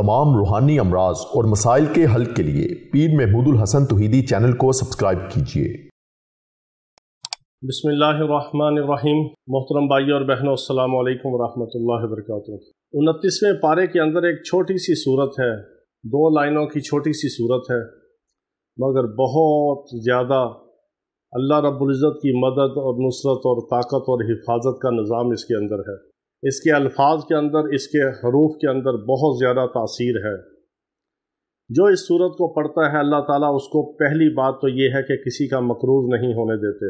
तमाम रूहानी अमराज और मसाइल के हल के लिए पीर महमूद हसन तोहीदी चैनल को सब्सक्राइब कीजिए बसमीम मोहतरम भाई और बहनों अल्लाम वरहमल वर्क उनतीसवें पारे के अंदर एक छोटी सी सूरत है दो लाइनों की छोटी सी सूरत है मगर बहुत ज़्यादा अल्लाह रब्ज़त की मदद और नुसरत और ताकत और हिफाजत का निज़ाम इसके अंदर है इसके अल्फाज के अंदर इसके हरूफ के अंदर बहुत ज़्यादा तासीर है जो इस सूरत को पढ़ता है अल्लाह ताला उसको पहली बात तो ये है कि किसी का मकरूज नहीं होने देते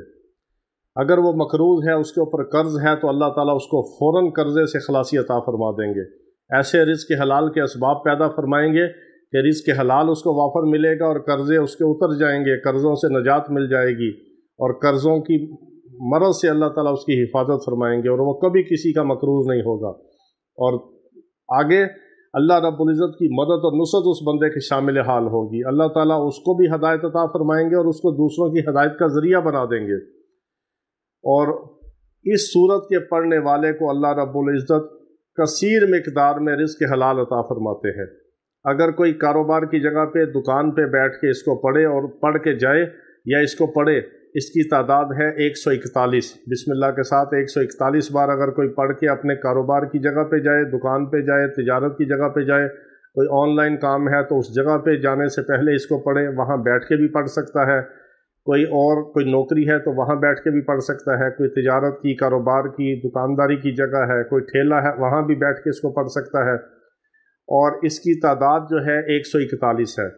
अगर वो मकरूज है उसके ऊपर कर्ज है तो अल्लाह ताला उसको फ़ौर कर्ज़े से खलासी अता फरमा देंगे ऐसे रिज़ के हलाल के इसबाब पैदा फरमाएंगे कि रिज़ के हलाल उसको वाफर मिलेगा और कर्ज़े उसके उतर जाएंगे कर्ज़ों से नजात मिल जाएगी और कर्ज़ों की मरज से अल्लाह ताला उसकी हिफाजत फरमाएंगे और वो कभी किसी का मकरूज नहीं होगा और आगे अल्लाह रब्ज़त की मदद और नुसरत उस बंदे के शामिल हाल होगी अल्लाह ताला उसको भी हदायत अता फरमाएंगे और उसको दूसरों की हदायत का ज़रिया बना देंगे और इस सूरत के पढ़ने वाले को अल्लाह रब्ज़त कसीर मकदार में रिस्क हलाल अता फरमाते हैं अगर कोई कारोबार की जगह पे दुकान पे बैठ के इसको पढ़े और पढ़ के जाए या इसको पढ़े इसकी तादाद है 141 बिस्मिल्लाह के साथ 141 बार अगर कोई पढ़ के अपने कारोबार की जगह पे जाए दुकान पे जाए तजारत की जगह पे जाए कोई ऑनलाइन काम है तो उस जगह पे जाने से पहले इसको पढ़े वहाँ बैठ के भी पढ़ सकता है कोई और कोई नौकरी है तो वहाँ बैठ के भी पढ़ सकता है कोई तजारत की कारोबार की दुकानदारी की जगह है कोई ठेला है वहाँ भी बैठ के इसको पढ़ सकता है और इसकी तादाद जो है इकतालीस है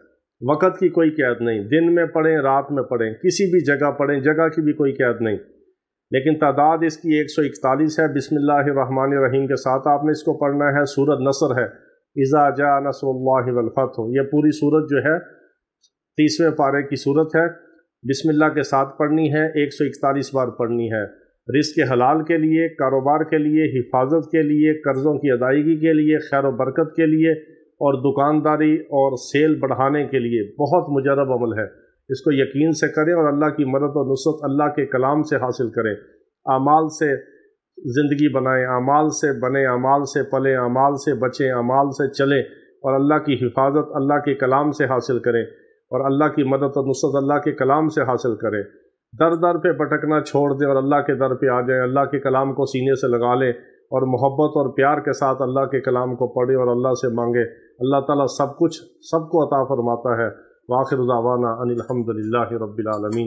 वक़्त की कोई कैद नहीं दिन में पढ़ें रात में पढ़ें किसी भी जगह पढ़ें जगह की भी कोई कैद नहीं लेकिन तादाद इसकी एक सौ इकतालीस है बिसमिल्ल रहीम के साथ आपने इसको पढ़ना है सूरत नसर है इज़ा जा नसरल्लाफ़त हो यह पूरी सूरत जो है तीसवें पारे की सूरत है बिसमिल्ला के साथ पढ़नी है एक सौ इकतालीस बार पढ़नी है रिस्क हलाल के लिए कारोबार के लिए हिफाजत के लिए कर्ज़ों की अदायगी के लिए खैर बरकत के लिए और दुकानदारी और सेल बढ़ाने के लिए बहुत मुजरब अमल है इसको यकीन से करें और अल्लाह की मदद और नुसरत अल्लाह के कलाम से हासिल करें अमाल से ज़िंदगी बनाएं अमाल से बने अमाल से पलें अमाल से बचें अमाल से चलें और अल्लाह की हिफाजत अल्लाह के कलाम से हासिल करें और अल्लाह की मदद और नुसरत अल्लाह के कलाम से हासिल करें दर दर पर भटकना छोड़ दें और अल्लाह के दर पर आ जाएँ अल्लाह के कलाम को सीने से लगा लें और मोहब्बत और प्यार के साथ अल्लाह के कलाम को पढ़े और अल्लाह से मांगे अल्लाह ताला सब कुछ सबको अता फरमाता है वाखिर दावाना अनिलहमदिल्ला रबीआलमी